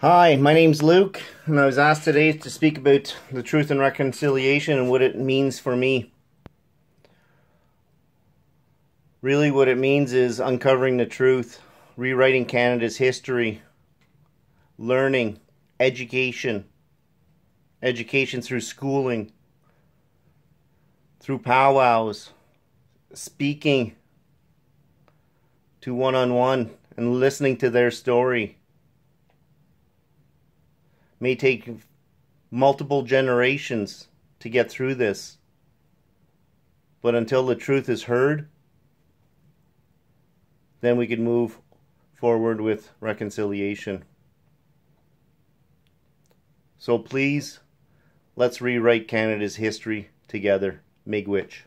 Hi, my name's Luke, and I was asked today to speak about the truth and reconciliation and what it means for me. Really, what it means is uncovering the truth, rewriting Canada's history, learning, education, education through schooling, through powwows, speaking to one on one, and listening to their story may take multiple generations to get through this. But until the truth is heard, then we can move forward with reconciliation. So please, let's rewrite Canada's history together. Migwich.